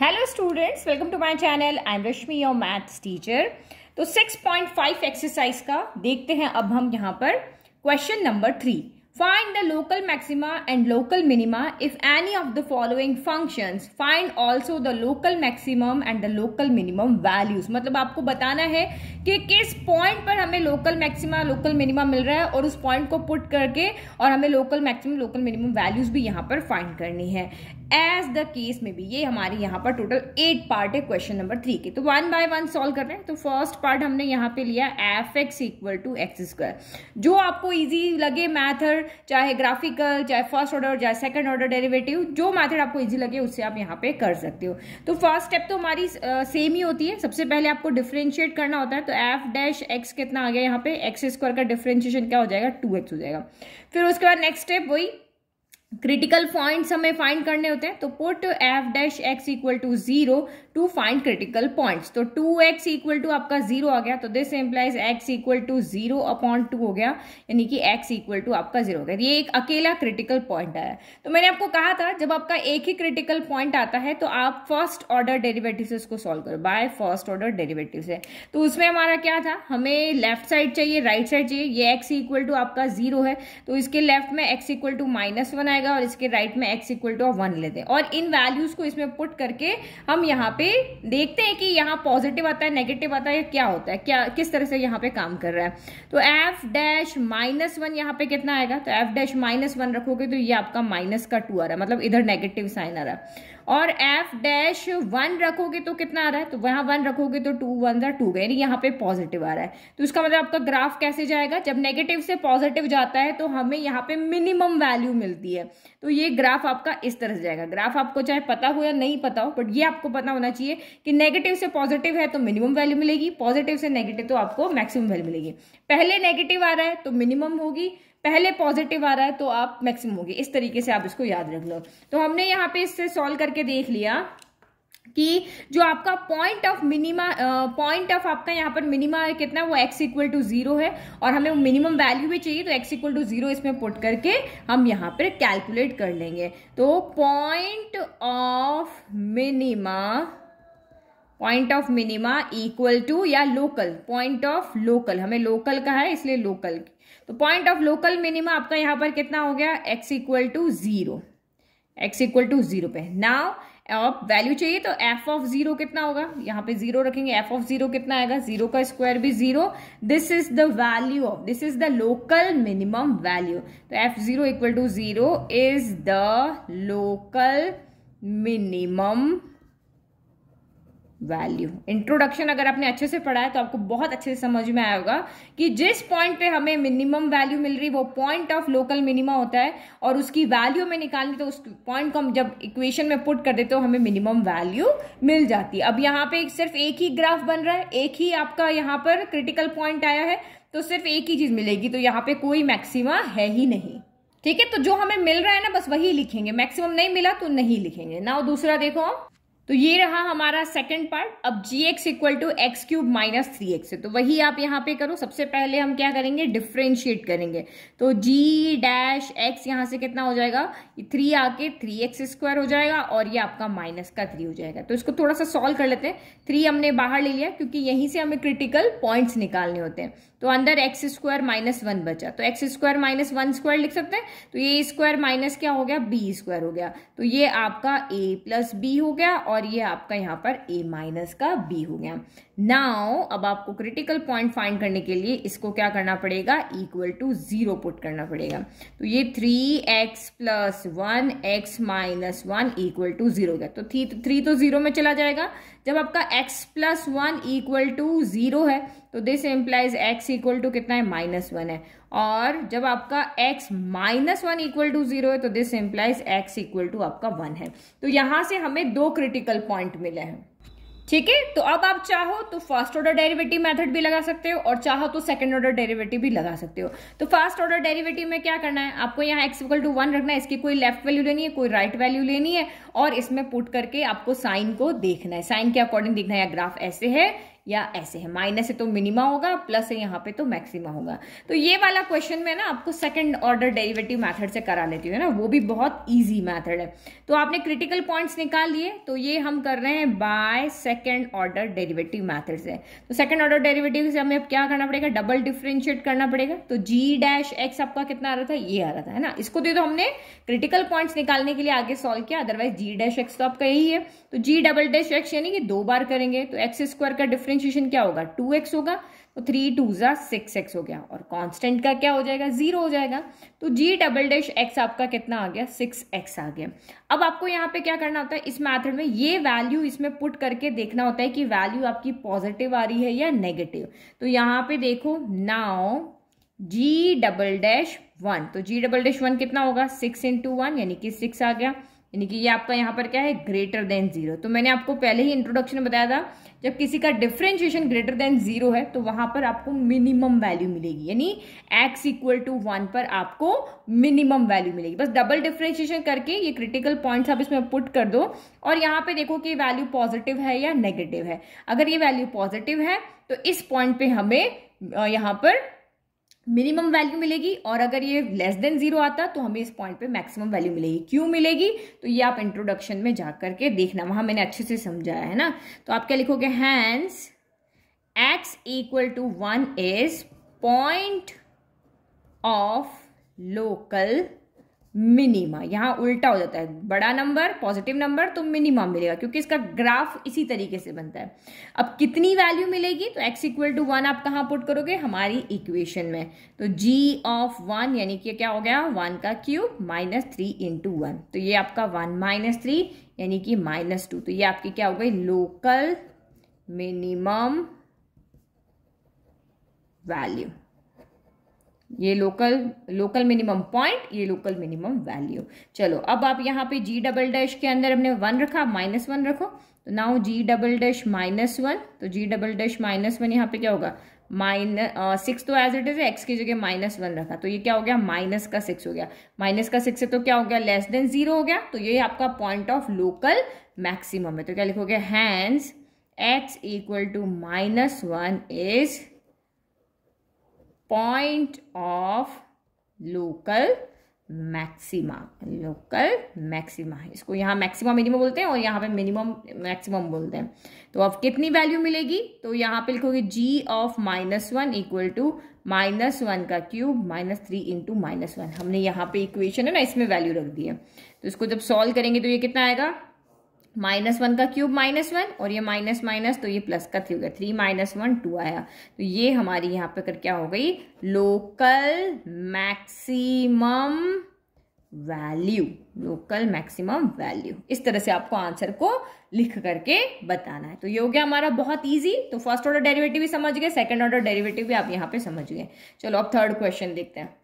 hello students welcome to my channel I am Rashmi your maths teacher तो 6.5 exercise का देखते हैं अब हम यहाँ पर question number three find the local maxima and local minima if any of the following functions find also the local maximum and the local minimum values मतलब आपको बताना है कि किस पॉइंट पर हमें लोकल मैक्सिमा लोकल मिनिमा मिल रहा है और उस पॉइंट को पुट करके और हमें local maximum local minimum values भी यहाँ पर फाइंड करनी है एज द केस में भी ये हमारी यहाँ पर टोटल एट पार्ट है क्वेश्चन नंबर थ्री के तो वन बाय वन सॉल्व कर रहे हैं तो फर्स्ट पार्ट हमने यहाँ पे लिया f x equal to x square जो आपको ईजी लगे मैथड चाहे ग्राफिकल चाहे फर्स्ट ऑर्डर चाहे सेकंड ऑर्डर डेरिवेटिव जो मैथड आपको इजी लगे उससे आप यहाँ पे कर सकते हो तो फर्स्ट स्टेप तो हमारी सेम ही होती है सबसे पहले आपको डिफ्रेंशिएट करना होता है तो एफ डैश एक्स कितना आ गया यहाँ पे एक्स स्क्वायर का डिफ्रेंशिएशन क्या हो जाएगा टू एक्स हो जाएगा फिर उसके बाद नेक्स्ट स्टेप वही क्रिटिकल पॉइंट्स हमें फाइंड करने होते हैं तो put f dash x equal to zero to find critical points तो टू एक्स इक्वल टू आपका जीरो आ गया तो this implies x equal to zero upon two हो गया यानी कि एक्स इक्वल टू आपका जीरो हो गया ये एक अकेला क्रिटिकल पॉइंट आया तो मैंने आपको कहा था जब आपका एक ही क्रिटिकल पॉइंट आता है तो आप फर्स्ट ऑर्डर डेरिवेटिव से उसको सॉल्व करो बाय फर्स्ट ऑर्डर डेरिवेटिव से तो उसमें हमारा क्या था हमें लेफ्ट साइड चाहिए राइट साइड चाहिए ये एक्स इक्वल टू आपका जीरो है तो इसके लेफ्ट में x equal to minus one आएगा और इसके राइट right में एक्स इक्वल टू वन लेते हैं और इन वैल्यूज को इसमें पुट करके हम यहाँ पे पे देखते हैं कि यहाँ पॉजिटिव आता है नेगेटिव आता है क्या होता है क्या किस तरह से यहाँ पे काम कर रहा है तो एफ डैश माइनस वन यहाँ पे कितना आएगा तो एफ डैश माइनस वन रखोगे तो ये आपका माइनस का टू आ रहा है मतलब इधर नेगेटिव साइन आ रहा है और एफ डैश वन रखोगे तो कितना आ रहा है तो वहां वन रखोगे तो टू वन ज़ा टू यानी यहाँ पे पॉजिटिव आ रहा है तो इसका मतलब आपका ग्राफ कैसे जाएगा जब नेगेटिव से पॉजिटिव जाता है तो हमें यहाँ पे मिनिमम वैल्यू मिलती है तो ये ग्राफ आपका इस तरह से जाएगा ग्राफ आपको चाहे पता हो या नहीं पता हो बट ये आपको पता होना चाहिए कि नेगेटिव से पॉजिटिव है तो मिनिमम वैल्यू मिलेगी पॉजिटिव से नेगेटिव तो आपको मैक्सिमम वैल्यू मिलेगी पहले नेगेटिव आ रहा है तो मिनिमम होगी पहले पॉजिटिव आ रहा है तो आप मैक्सिमम होगी इस तरीके से आप इसको याद रख लो तो हमने यहाँ पे इससे सॉल्व करके देख लिया कि जो आपका point of minima point of आपका यहाँ पर मिनिमा कितना वो एक्स इक्वल टू जीरो है और हमें मिनिमम वैल्यू भी चाहिए तो एक्स इक्वल टू जीरो इसमें पुट करके हम यहाँ पर कैलकुलेट कर लेंगे तो point of minima point of minima equal to या लोकल पॉइंट ऑफ लोकल हमें लोकल का है इसलिए लोकल तो पॉइंट ऑफ लोकल मिनिमा आपका यहां पर कितना हो गया x equal to zero x equal to zero पे नाउ अब वैल्यू चाहिए तो एफ ऑफ जीरो कितना होगा यहाँ पे जीरो रखेंगे एफ ऑफ जीरो कितना आएगा जीरो का स्क्वायर भी zero this is the value of this is the local minimum value तो f zero equal to zero is the local minimum value introduction अगर आपने अच्छे से पढ़ा है तो आपको बहुत अच्छे से समझ में आया होगा कि जिस पॉइंट पे हमें मिनिमम वैल्यू मिल रही वो पॉइंट ऑफ लोकल मिनिमा होता है और उसकी वैल्यू हमें निकालनी तो उस पॉइंट को हम जब इक्वेशन में पुट कर देते हो तो हमें मिनिमम वैल्यू मिल जाती है अब यहाँ पे सिर्फ एक ही ग्राफ बन रहा है एक ही आपका यहाँ पर क्रिटिकल पॉइंट आया है तो सिर्फ एक ही चीज़ मिलेगी तो यहाँ पे कोई मैक्सिमा है ही नहीं ठीक है तो जो हमें मिल रहा है ना बस वही लिखेंगे मैक्सिमम नहीं मिला तो नहीं लिखेंगे ना दूसरा देखो तो ये रहा हमारा सेकंड पार्ट अब g x equal to x cube minus three x है तो वही आप यहाँ पे करो सबसे पहले हम क्या करेंगे डिफ्रेंशिएट करेंगे तो जी डैश एक्स यहाँ से कितना हो जाएगा थ्री आके थ्री एक्स स्क्वायर हो जाएगा और ये आपका माइनस का थ्री हो जाएगा तो इसको थोड़ा सा सॉल्व कर लेते हैं थ्री हमने बाहर ले लिया क्योंकि यहीं से हमें क्रिटिकल पॉइंट्स निकालने होते हैं तो अंदर एक्स स्क्वायर माइनस वन बचा तो x square minus one square लिख सकते हैं तो ये स्क्वायर माइनस क्या हो गया बी स्क्वायर हो गया तो ये आपका ए प्लस बी हो गया और ये आपका यहाँ पर ए माइनस का बी हो गया नाउ अब आपको क्रिटिकल पॉइंट फाइंड करने के लिए इसको क्या करना पड़ेगा इक्वल टू जीरो पुट करना पड़ेगा तो ये three x plus one x minus one equal to zero गया तो थ्री थ्री तो जीरो में चला जाएगा जब आपका x plus one equal to zero है तो this implies x equal to कितना है माइनस वन है और जब आपका x minus one equal to zero है तो this implies x equal to आपका वन है तो यहां से हमें दो क्रिटिकल पॉइंट मिले हैं ठीक है तो अब आप चाहो तो फर्स्ट ऑर्डर डेरिवेटिव मेथड भी लगा सकते हो और चाहो तो सेकंड ऑर्डर डेरिवेटिव भी लगा सकते हो तो फर्स्ट ऑर्डर डेरिवेटिव में क्या करना है आपको यहाँ एक्सिकल टू वन रखना है इसकी कोई लेफ्ट वैल्यू लेनी है कोई राइट right वैल्यू लेनी है और इसमें पुट करके आपको साइन को देखना है साइन के अकॉर्डिंग देखना है ग्राफ ऐसे है या ऐसे है माइनस है तो मिनिमा होगा प्लस है यहाँ पे तो मैक्सिमा होगा तो ये वाला क्वेश्चन मैं ना आपको सेकंड ऑर्डर डेरिवेटिव मेथड से करा लेती हूँ ना वो भी बहुत ईजी मैथड है तो आपने क्रिटिकल पॉइंट्स निकाल लिए तो ये हम कर रहे हैं by second order derivative method से तो सेकेंड ऑर्डर डेरिवेटिव से हमें अब क्या करना पड़ेगा डबल डिफ्रेंशिएट करना पड़ेगा तो जी डैश एक्स आपका कितना आ रहा था ये आ रहा था है ना इसको दे दो हमने क्रिटिकल पॉइंट्स निकालने के लिए आगे सॉल्व किया अदरवाइज जी डैश एक्स तो आपका यही है तो जी डबल डैश एक्स यानी कि दो बार करेंगे तो एक्स स्क्वायर का डिफरेंस डिफ्रेंशिएशन क्या होगा टू एक्स होगा तो थ्री टू ज़ा सिक्स एक्स हो गया और कांस्टेंट का क्या हो जाएगा जीरो हो जाएगा तो जी डबल डैश एक्स आपका कितना आ गया सिक्स एक्स आ गया अब आपको यहाँ पे क्या करना होता है इस मैथड में ये वैल्यू इसमें पुट करके देखना होता है कि वैल्यू आपकी पॉजिटिव आ रही है या नेगेटिव तो यहाँ पे देखो now g double dash one तो जी डबल डैश वन कितना होगा सिक्स इंटू वन यानी कि सिक्स आ गया यानी कि ये आपका यहाँ पर क्या है ग्रेटर देन जीरो तो मैंने आपको पहले ही इंट्रोडक्शन बताया था जब किसी का डिफ्रेंशिएशन ग्रेटर देन जीरो है तो वहां पर आपको मिनिमम वैल्यू मिलेगी यानी एक्स इक्वल टू वन पर आपको मिनिमम वैल्यू मिलेगी बस डबल डिफ्रेंशिएशन करके ये क्रिटिकल पॉइंट्स आप इसमें पुट कर दो और यहाँ पे देखो कि वैल्यू पॉजिटिव है या नेगेटिव है अगर ये वैल्यू पॉजिटिव है तो इस पॉइंट पे हमें यहाँ पर मिनिमम वैल्यू मिलेगी और अगर ये लेस देन जीरो आता तो हमें इस पॉइंट पे मैक्सिमम वैल्यू मिलेगी क्यों मिलेगी तो ये आप इंट्रोडक्शन में जा करके देखना वहां मैंने अच्छे से समझाया है ना तो आप क्या लिखोगे hence x equal to one is point of local minima यहाँ उल्टा हो जाता है बड़ा नंबर पॉजिटिव नंबर तो मिनिमा मिलेगा क्योंकि इसका ग्राफ इसी तरीके से बनता है अब कितनी वैल्यू मिलेगी तो एक्स इक्वल टू वन आप कहाँ पुट करोगे हमारी इक्वेशन में तो जी ऑफ वन यानी कि क्या हो गया वन का cube minus three into one तो ये आपका वन माइनस थ्री यानी कि माइनस टू तो ये आपकी क्या हो गई लोकल मिनिमम वैल्यू ये लोकल लोकल मिनिमम पॉइंट ये लोकल मिनिमम वैल्यू चलो अब आप यहाँ पे जी डबल डैश के अंदर हमने वन रखा माइनस वन रखो तो now g double dash minus one तो g double dash minus one यहाँ पे क्या होगा माइनस सिक्स uh, तो एज इट इज एक्स की जगह माइनस वन रखा तो ये क्या हो गया माइनस का सिक्स हो गया माइनस का सिक्स है तो क्या हो गया लेस देन जीरो हो गया तो ये आपका पॉइंट ऑफ लोकल मैक्सिमम है तो क्या लिखोगे hence x equal to minus one is point of local maxima local maxima इसको यहाँ मैक्सिमा मिनिमम बोलते हैं और यहाँ पे मिनिमम मैक्सिमम बोलते हैं तो अब कितनी वैल्यू मिलेगी तो यहाँ पे लिखोगे g of minus one equal to minus one का cube minus three into minus one हमने यहाँ पे इक्वेशन है ना इसमें वैल्यू रख दी है तो इसको जब सॉल्व करेंगे तो ये कितना आएगा माइनस वन का क्यूब माइनस वन और ये माइनस माइनस तो ये प्लस का थ्री हो गया थ्री माइनस वन टू आया तो ये हमारी यहाँ पे कर क्या हो गई local maximum value local maximum value इस तरह से आपको आंसर को लिख करके बताना है तो ये हो गया हमारा बहुत इजी तो फर्स्ट ऑर्डर डेरिवेटिव भी समझ गए सेकंड ऑर्डर डेरिवेटिव भी आप यहाँ पे समझ गए चलो अब थर्ड क्वेश्चन देखते हैं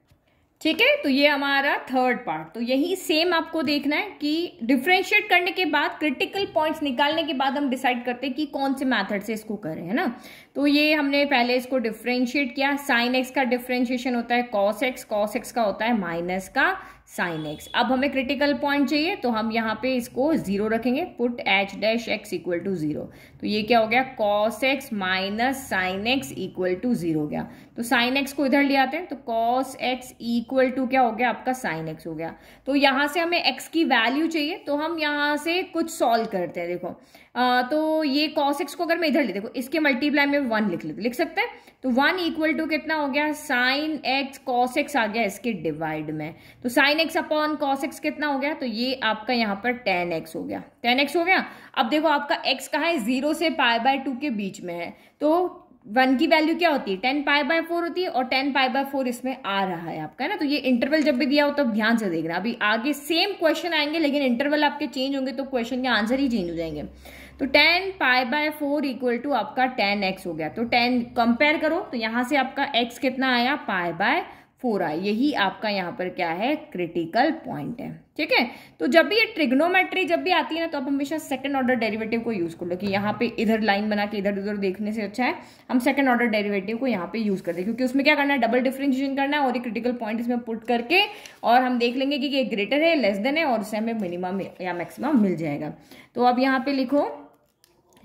ठीक है तो ये हमारा थर्ड पार्ट तो यही सेम आपको देखना है कि डिफ्रेंशिएट करने के बाद क्रिटिकल पॉइंट्स निकालने के बाद हम डिसाइड करते हैं कि कौन से मेथड से इसको करें है ना तो ये हमने पहले इसको डिफ्रेंशिएट किया साइन एक्स का डिफ्रेंशिएशन होता है कॉस एक्स कॉस एक्स का होता है माइनस का साइन एक्स अब हमें क्रिटिकल पॉइंट चाहिए तो हम यहाँ पे इसको जीरो रखेंगे put h dash x equal to zero तो ये क्या हो गया cos x minus sine x equal to zero हो गया तो साइन एक्स को इधर ले आते हैं तो कॉस एक्स इक्वल टू क्या हो गया आपका साइन एक्स हो गया तो यहाँ से हमें एक्स की वैल्यू चाहिए तो हम यहाँ से कुछ सॉल्व करते हैं देखो आ, तो ये कॉस एक्स को अगर मैं इधर ले देखो इसके मल्टीप्लाई में वन लिख लेते लिख सकते हैं तो वन इक्वल टू कितना हो गया साइन एक्स कॉस एक्स आ गया इसके डिवाइड में तो sine x upon cos x कितना हो गया तो ये आपका यहाँ पर टेन एक्स हो गया टेन एक्स हो गया अब देखो आपका एक्स कहा है जीरो से पाई बाय टू के बीच में है तो वन की वैल्यू क्या होती है टेन पाई बाय फोर होती है और टेन पाई बाय फोर इसमें आ रहा है आपका ना तो ये इंटरवल जब भी दिया हो तब तो ध्यान से देखना अभी आगे सेम क्वेश्चन आएंगे लेकिन इंटरवल आपके चेंज होंगे तो क्वेश्चन के आंसर ही चेंज हो जाएंगे तो tan pi by four equal to आपका टेन एक्स हो गया तो टेन कंपेयर करो तो यहाँ से आपका एक्स कितना आया पाई बाय फोर आई यही आपका यहाँ पर क्या है क्रिटिकल पॉइंट है ठीक है तो जब भी ये ट्रिग्नोमेट्री जब भी आती है ना तो आप हमेशा सेकंड ऑर्डर डेरिवेटिव को यूज़ कर लो कि यहाँ पे इधर लाइन बना के इधर उधर देखने से अच्छा है हम सेकंड ऑर्डर डेरिवेटिव को यहाँ पे यूज़ कर दे क्योंकि उसमें क्या करना है डबल डिफ्रेंशिएशन करना है और ये क्रिटिकल पॉइंट इसमें पुट करके और हम देख लेंगे कि ये ग्रेटर है लेस देन है और उससे हमें मिनिमम या मैक्सिमम मिल जाएगा तो अब यहाँ पे लिखो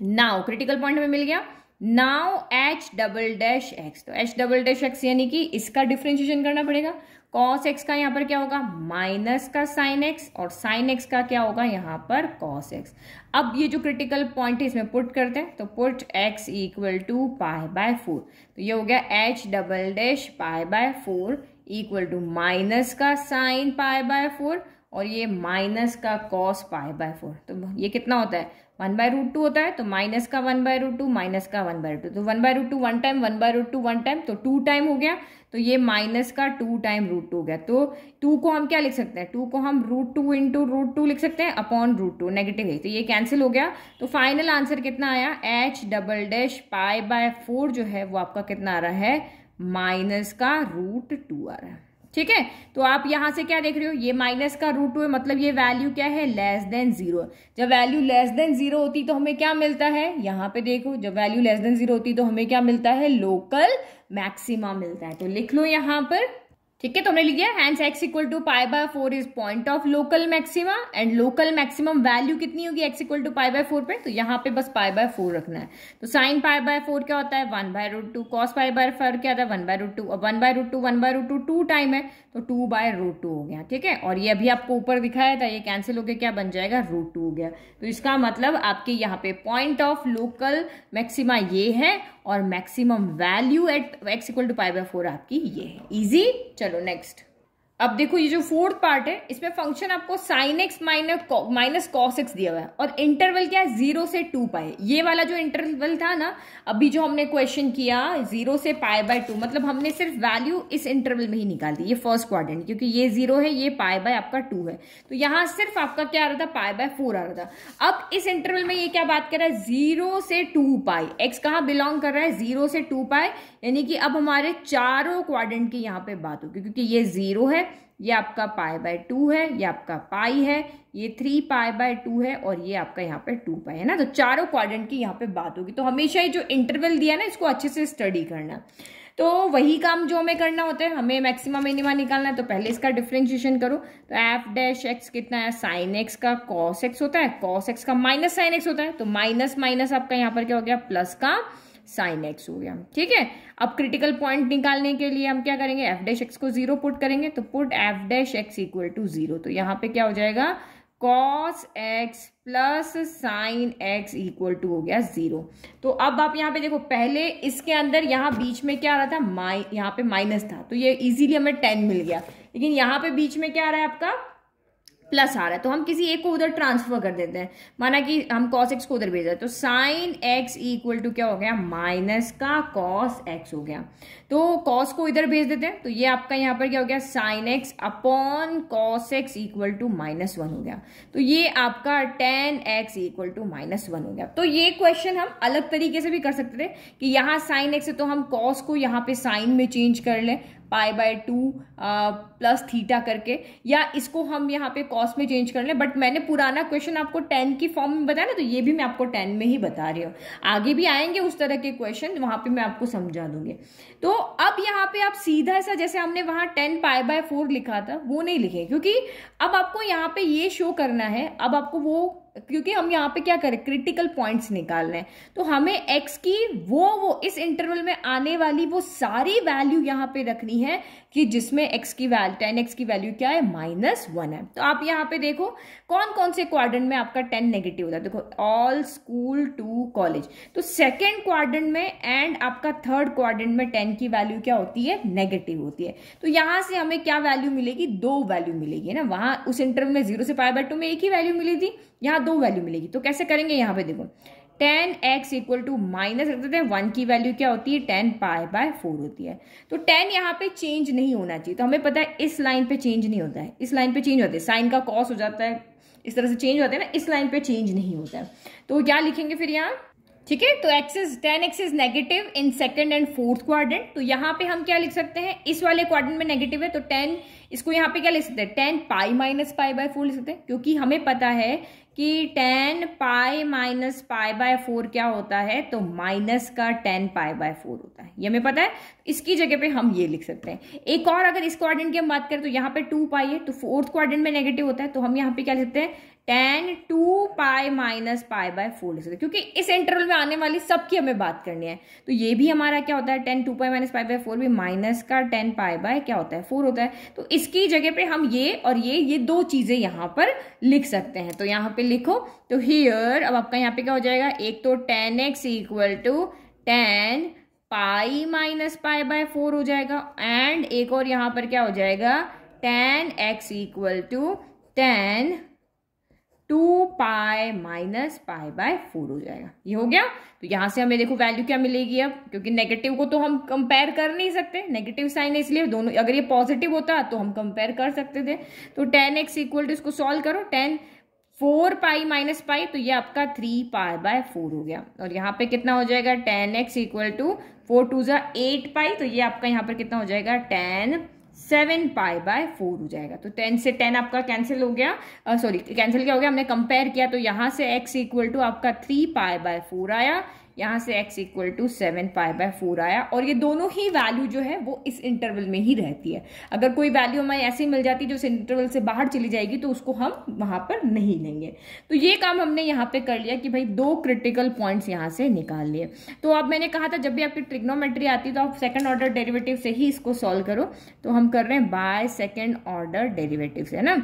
नाउ क्रिटिकल पॉइंट हमें मिल गया now h double dash x तो एच डबल डैश एक्स यानी कि इसका डिफ्रेंशिएशन करना पड़ेगा कॉस एक्स का यहां पर क्या होगा माइनस का साइन एक्स और साइन एक्स का क्या होगा यहाँ पर कॉस एक्स अब ये जो क्रिटिकल पॉइंट है इसमें पुट करते हैं तो put x equal to pi by four तो ये हो गया h double dash pi by four equal to minus का साइन पाए बाय फोर और ये माइनस का कॉस पाए बाय फोर तो ये कितना होता है वन बाय रूट टू होता है तो माइनस का one by root two minus का वन बाय रूट टू तो one by root two one time one by root two one time तो टू टाइम हो गया तो ये माइनस का टू टाइम रूट टू हो गया तो टू को हम क्या लिख सकते हैं टू को हम root two into root two लिख सकते हैं अपॉन रूट टू नेगेटिव है तो ये कैंसिल हो गया तो फाइनल आंसर कितना आया h double dash pi by four जो है वो आपका कितना आ रहा है माइनस का रूट टू आ रहा है ठीक है तो आप यहाँ से क्या देख रहे हो ये माइनस का रूट टू है मतलब ये वैल्यू क्या है लेस देन जीरो जब वैल्यू लेस देन जीरो होती तो हमें क्या मिलता है यहां पे देखो जब वैल्यू लेस देन जीरो होती तो हमें क्या मिलता है लोकल मैक्सिमा मिलता है तो लिख लो यहां पर ठीक है तो हमने लिख दिया hence x equal to pi by four is point of local maxima and local maximum value कितनी होगी x equal to pi by four पे तो यहाँ पे बस पाई बाय फोर रखना है तो साइन पाई बाय फोर क्या होता है one by root two cos pi by four क्या होता है वन बाय रूट टू और one by root two one by root two two time है तो टू बाय रूट टू हो गया ठीक है और ये अभी आपको ऊपर दिखाया था ये कैंसिल होकर क्या बन जाएगा रूट टू हो गया तो इसका मतलब आपके यहाँ पे पॉइंट ऑफ लोकल मैक्सिमा ये है और maximum value at x equal to pi by four आपकी ये है ईजी चलो नेक्स्ट अब देखो ये जो फोर्थ पार्ट है इसमें फंक्शन आपको sine x minus minus cos x दिया हुआ है और इंटरवल क्या है जीरो से टू पाए ये वाला जो इंटरवल था ना अभी जो हमने क्वेश्चन किया जीरो से पाए बाय टू मतलब हमने सिर्फ वैल्यू इस इंटरवल में ही निकाल दी ये फर्स्ट क्वाड्रेंट क्योंकि ये जीरो है ये पाए बाय आपका टू है तो यहाँ सिर्फ आपका क्या आ रहा था पाए बाय फोर आ रहा था अब इस इंटरवल में ये क्या बात कर रहा है जीरो से टू पाए एक्स कहाँ बिलोंग कर रहा है जीरो से टू पाए यानी कि अब हमारे चारों क्वाड्रेंट की यहाँ पे बात होगी क्योंकि ये ज़ीरो है ये आपका पाई बाय टू है ये आपका पाई है ये थ्री पाई बाय टू है और ये आपका यहाँ पे टू पाई है ना तो चारों क्वाड्रेंट की यहाँ पे बात होगी तो हमेशा ये जो इंटरवल दिया ना इसको अच्छे से स्टडी करना तो वही काम जो हमें करना होता है हमें मैक्सिमम मिनिमा निकालना है तो पहले इसका डिफ्रेंशिएशन करो तो एफ डैश एक्स कितना है साइन एक्स का कॉस एक्स होता है कॉस एक्स का माइनस साइन एक्स होता है तो माइनस माइनस आपका यहाँ पर क्या हो गया प्लस का साइन एक्स हो गया ठीक है अब क्रिटिकल पॉइंट निकालने के लिए हम क्या करेंगे एफ डैश एक्स को जीरो पुट करेंगे तो put f dash x equal to zero तो यहाँ पे क्या हो जाएगा cos x plus sine x equal to हो गया जीरो तो अब आप यहाँ पे देखो पहले इसके अंदर यहाँ बीच में क्या आ रहा था माइ यहाँ पे माइनस था तो ये इजीली हमें टेन मिल गया लेकिन यहाँ पे बीच में क्या आ रहा है आपका प्लस आ रहा है तो हम किसी एक को उधर ट्रांसफर कर देते हैं माना कि हम कॉस एक्स को उधर भेज रहे हैं तो साइन एक्स इक्वल टू क्या हो गया माइनस का कॉस एक्स हो गया तो कॉस को इधर भेज देते हैं तो ये आपका यहाँ पर क्या हो गया sine x upon cos x equal to minus one हो गया तो ये आपका tan x equal to minus one हो गया तो ये क्वेश्चन हम अलग तरीके से भी कर सकते थे कि यहाँ साइन एक्स है तो हम कॉस को यहाँ पे साइन में चेंज कर लें pi by two plus theta करके या इसको हम यहाँ पे कॉस में चेंज कर लें बट मैंने पुराना क्वेश्चन आपको टेन की फॉर्म में बताया ना तो ये भी मैं आपको टेन में ही बता रही हूँ आगे भी आएंगे उस तरह के क्वेश्चन वहाँ पे मैं आपको समझा दूंगी तो अब यहाँ पे आप सीधा सा जैसे हमने वहाँ टेन पाई बाय फोर लिखा था वो नहीं लिखे क्योंकि अब आपको यहाँ पे ये शो करना है अब आपको वो क्योंकि हम यहाँ पे क्या करें क्रिटिकल पॉइंट्स निकाल रहे हैं तो हमें एक्स की वो वो इस इंटरवल में आने वाली वो सारी वैल्यू यहाँ पे रखनी है कि जिसमें एक्स की वैल्यू टेन एक्स की वैल्यू क्या है माइनस वन है तो आप यहाँ पे देखो कौन कौन से क्वाड्रेंट में आपका टेन नेगेटिव होता है देखो ऑल स्कूल टू कॉलेज तो सेकेंड क्वाड्रेंट में एंड आपका थर्ड क्वाड्रेंट में टेन की वैल्यू क्या होती है नेगेटिव होती है तो यहाँ से हमें क्या वैल्यू मिलेगी दो वैल्यू मिलेगी ना वहाँ उस इंटरव्यू में जीरो से पाए बाय टू में एक ही वैल्यू मिली थी यहाँ दो वैल्यू मिलेगी तो कैसे करेंगे यहाँ पे देखो tan x equal to minus रख देते हैं वन की वैल्यू क्या होती है टेन पाए बाय फोर होती है तो टेन यहाँ पे चेंज नहीं होना चाहिए तो हमें पता है इस लाइन पे चेंज नहीं होता है इस लाइन पे चेंज होता है साइन का कॉस हो जाता है इस तरह से चेंज होता है ना इस लाइन पे चेंज नहीं होता है तो क्या लिखेंगे फिर यहाँ ठीक है तो x is tan x is negative in second and fourth quadrant तो यहाँ पे हम क्या लिख सकते हैं इस वाले क्वाड्रेंट में नेगेटिव है तो टेन इसको यहाँ पे क्या लिख सकते हैं tan pi minus pi by four लिख सकते हैं क्योंकि हमें पता है कि tan pi minus pi by four क्या होता है तो माइनस का टेन पाई बाय फोर होता है ये हमें पता है इसकी जगह पे हम ये लिख सकते हैं एक और अगर इस क्वाड्रेंट की हम बात करें तो यहाँ पे टू पाई है तो फोर्थ क्वाड्रेंट में नेगेटिव होता है तो हम यहाँ पे क्या लिखते हैं tan two pi minus pi by four लिख सकते हैं क्योंकि इस इंटरवल में आने वाली सबकी हमें बात करनी है तो ये भी हमारा क्या होता है tan two pi minus pi by four भी माइनस का टेन पाई बाय क्या होता है फोर होता है तो इसकी जगह पे हम ये और ये ये दो चीज़ें यहाँ पर लिख सकते हैं तो यहाँ पे लिखो तो हियर अब आपका यहाँ पे क्या हो जाएगा एक तो ten x equal to tan pi minus pi by four हो जाएगा एंड एक और यहाँ पर क्या हो जाएगा ten x equal to tan two pi minus pi by four हो जाएगा ये हो गया तो यहाँ से हमें देखो वैल्यू क्या मिलेगी अब क्योंकि नेगेटिव को तो हम कंपेयर कर नहीं सकते नेगेटिव साइन है इसलिए दोनों अगर ये पॉजिटिव होता तो हम कंपेयर कर सकते थे तो टेन एक्स इक्वल टू इसको सॉल्व करो ten four pi minus pi तो ये आपका थ्री पाए बाय फोर हो गया और यहाँ पे कितना हो जाएगा ten x equal to four two जो एट पाई तो ये आपका यहाँ पर कितना हो जाएगा ten seven pi by four हो जाएगा तो टेन से टेन आपका कैंसिल हो गया सॉरी कैंसिल क्या हो गया हमने कंपेयर किया तो यहाँ से एक्स इक्वल टू आपका थ्री पाई बाय फोर आया यहाँ से x equal to seven pi by four आया और ये दोनों ही वैल्यू जो है वो इस इंटरवल में ही रहती है अगर कोई वैल्यू हमें ऐसे मिल जाती है जो इस इंटरवल से बाहर चली जाएगी तो उसको हम वहाँ पर नहीं लेंगे तो ये काम हमने यहाँ पे कर लिया कि भाई दो क्रिटिकल पॉइंट्स यहाँ से निकाल लिए तो अब मैंने कहा था जब भी आपकी ट्रिग्नोमेट्री आती है तो आप सेकेंड ऑर्डर डेरिवेटिव से ही इसको सॉल्व करो तो हम कर रहे हैं बाय सेकेंड ऑर्डर डेरीवेटिव है ना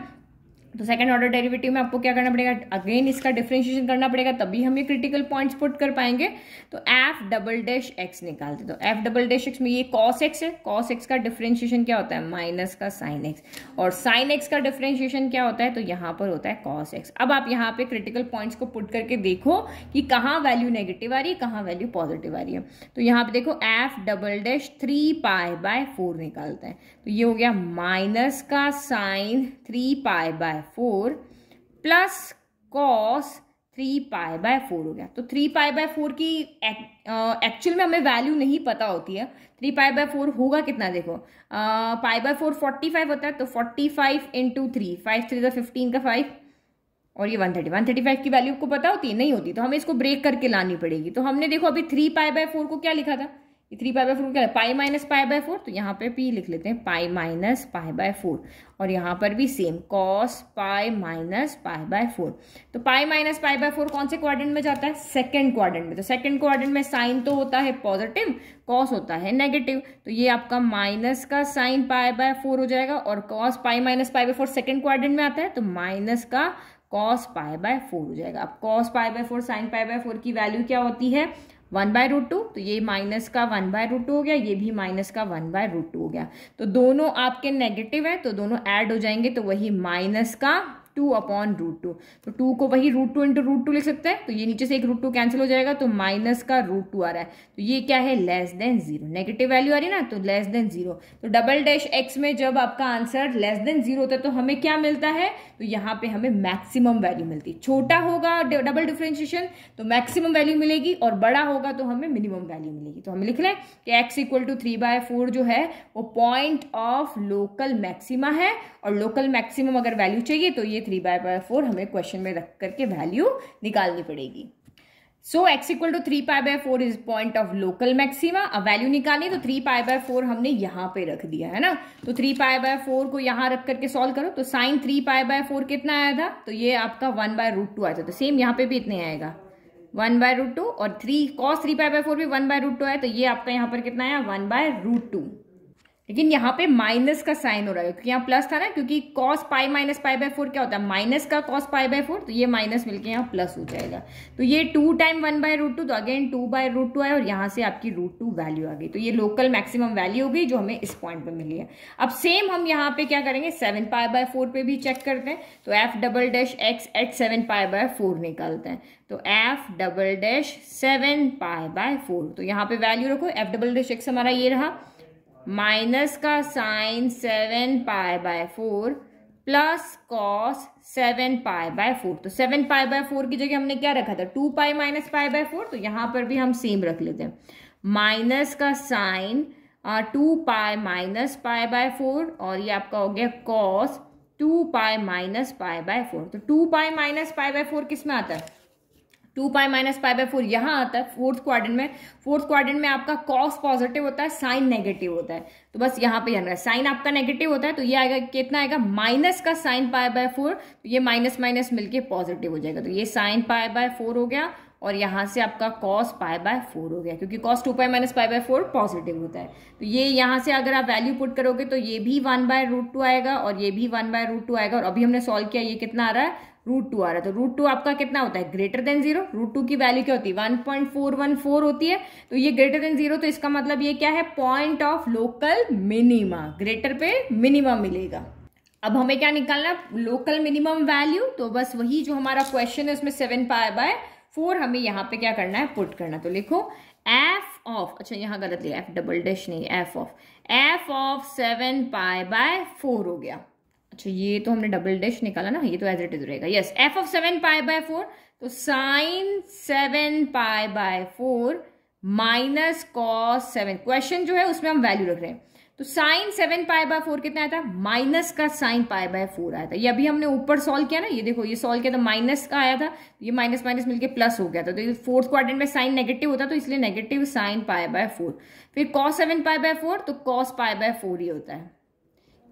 तो सेकंड ऑर्डर डेरिवेटिव में आपको क्या करना पड़ेगा अगेन इसका डिफ्रेंशिएशन करना पड़ेगा तभी हम ये क्रिटिकल पॉइंट्स पुट कर पाएंगे तो एफ डबल डैश एक्स निकालते तो एफ डबल डैश एक्स में ये कॉस एक्स है कॉस एक्स का डिफ्रेंशिएशन क्या होता है माइनस का साइन एक्स और साइन एक्स का डिफ्रेंशिएशन क्या होता है तो यहाँ पर होता है कॉस एक्स अब आप यहाँ पे क्रिटिकल पॉइंट्स को पुट करके देखो कि कहाँ वैल्यू नेगेटिव आ रही है कहाँ वैल्यू पॉजिटिव आ रही है तो यहाँ पे देखो f double dash three pi by four निकालते हैं तो ये हो गया माइनस का sine three pi by four plus cos three pi by four हो गया तो थ्री पाई बाय फोर की एक्चुअल में हमें वैल्यू नहीं पता होती है थ्री पाई बाय फोर होगा कितना देखो pi by four forty five होता है तो forty five into three five three fifteen का फाइव और ये one thirty one thirty five की वैल्यू को पता होती है नहीं होती तो हमें इसको ब्रेक करके लानी पड़ेगी तो हमने देखो अभी थ्री पाई बाय फोर को क्या लिखा था थ्री पाई बाय फोर क्या है pi minus pi by four तो यहाँ पे पी लिख लेते हैं pi minus pi by four और यहाँ पर भी same cos pi minus pi by four तो pi minus pi by four कौन से क्वाड्रेंट में जाता है सेकंड क्वाड्रेंट में तो सेकंड क्वाड्रेंट में साइन तो होता है पॉजिटिव कॉस होता है नेगेटिव तो ये आपका माइनस का साइन पाई बाय फोर हो जाएगा और cos pi minus pi by four second quadrant में आता है तो माइनस का कॉस पाई बाय फोर हो जाएगा अब cos pi by four sine pi by four की वैल्यू क्या होती है वन बाय रूट टू तो ये माइनस का वन बाय रूट टू हो गया ये भी माइनस का वन बाय रूट टू हो गया तो दोनों आपके नेगेटिव है तो दोनों ऐड हो जाएंगे तो वही माइनस का टू अपॉन रूट टू तो टू को वही root two into root two लिख सकते हैं तो ये नीचे से एक रूट टू कैंसिल हो जाएगा तो माइनस का रूट टू आ रहा है तो ये क्या है less than zero negative value आ रही है ना तो लेस देन जीरो तो डबल डैश एक्स में जब आपका आंसर लेस देन जीरो होता है तो हमें क्या मिलता है तो यहाँ पे हमें मैक्सिमम वैल्यू मिलती है छोटा होगा डबल डिफ्रेंशिएशन तो मैक्सिमम वैल्यू मिलेगी और बड़ा होगा तो हमें मिनिमम वैल्यू मिलेगी तो हमें लिख लें कि x equal to three by four जो है वो पॉइंट ऑफ लोकल मैक्सिमा है और लोकल मैक्सिमम अगर वैल्यू चाहिए तो ये थ्री बाय बाय फोर हमें क्वेश्चन में रख करके वैल्यू निकालनी पड़ेगी so x equal to three pi by four is point of local maxima अब वैल्यू निकालनी तो थ्री पाई बाय फोर हमने यहाँ पे रख दिया है ना तो थ्री पाई बाय फोर को यहाँ रख करके सॉल्व करो तो sine three pi by four कितना आया था तो ये आपका वन बाय रूट टू आया था तो सेम यहाँ पे भी इतने आएगा वन बाय रूट टू और three cos three pi by four भी वन बाय रूट टू आया तो ये आपका यहाँ पर कितना आया वन बाय रूट टू लेकिन यहाँ पे माइनस का साइन हो रहा है क्योंकि यहाँ प्लस था ना क्योंकि cos pi minus pi by four क्या होता है माइनस का कॉस पाई बाय फोर तो ये माइनस मिलके यहाँ प्लस हो जाएगा तो ये two time one by root two तो again two by root two आया और यहाँ से आपकी रूट टू वैल्यू आ गई तो ये लोकल मैक्सिमम वैल्यू हो गई जो हमें इस पॉइंट पर मिली है अब सेम हम यहाँ पे क्या करेंगे सेवन पाई बाय फोर पे भी चेक करते हैं तो f double dash x at seven pi by four निकालते हैं तो f double dash seven pi by four तो यहाँ पे वैल्यू रखो एफ डबल डैश एक्स हमारा ये रहा माइनस का sine seven pi by four plus cos seven pi by four तो सेवन पाए बाय फोर की जगह हमने क्या रखा था two pi minus pi by four तो यहाँ पर भी हम सेम रख लेते हैं माइनस का sine two pi minus pi by four और ये आपका हो गया cos two pi minus pi by four तो two pi minus pi by four किस में आता है two pi minus pi by four यहाँ आता है फोर्थ क्वाड्रेंट में फोर्थ क्वाड्रेंट में आपका कॉस पॉजिटिव होता है साइन नेगेटिव होता है तो बस यहाँ पे ध्यान रहा साइन आपका नेगेटिव होता है तो ये आएगा कितना आएगा माइनस का साइन पाई बाय फोर तो ये माइनस माइनस मिलके पॉजिटिव हो जाएगा तो ये साइन पाई बाय फोर हो गया और यहाँ से आपका कॉस पाए बाय फोर हो गया क्योंकि cos two pi minus pi by four positive होता है तो ये यहाँ से अगर आप वैल्यू पुट करोगे तो ये भी वन बाय रूट टू आएगा और ये भी वन बाय रूट टू आएगा और अभी हमने सॉल्व किया ये कितना आ रहा है रूट टू आ रहा है तो रूट टू आपका कितना होता है greater than zero root two की वैल्यू क्या होती है 1.414 होती है तो ये ग्रेटर देन जीरो तो इसका मतलब ये क्या है point of local minima greater पे मिनिमम मिलेगा अब हमें क्या निकालना लोकल मिनिमम वैल्यू तो बस वही जो हमारा क्वेश्चन है उसमें सेवन पाए बाय फोर हमें यहाँ पे क्या करना है पुट करना तो लिखो एफ ऑफ अच्छा यहाँ गलत लिया एफ डबल डैश नहीं f of f of seven pi by four हो गया अच्छा ये तो हमने डबल डैश निकाला ना ये तो एज इट इज रहेगा yes f of seven pi by four तो sine seven pi by four minus cos seven question जो है उसमें हम वैल्यू रख रहे हैं तो sine seven pi by four कितना आया था माइनस का साइन पाई बाय फोर आया था ये अभी हमने ऊपर सॉल्व किया ना ये देखो ये सॉल्व किया था तो माइनस का आया था ये माइनस माइनस मिलके प्लस हो गया था तो ये फोर्थ क्वार्टर में साइन नेगेटिव होता तो इसलिए negative sine pi by four फिर cos seven pi by four तो कॉस पाए बाय फोर ही होता है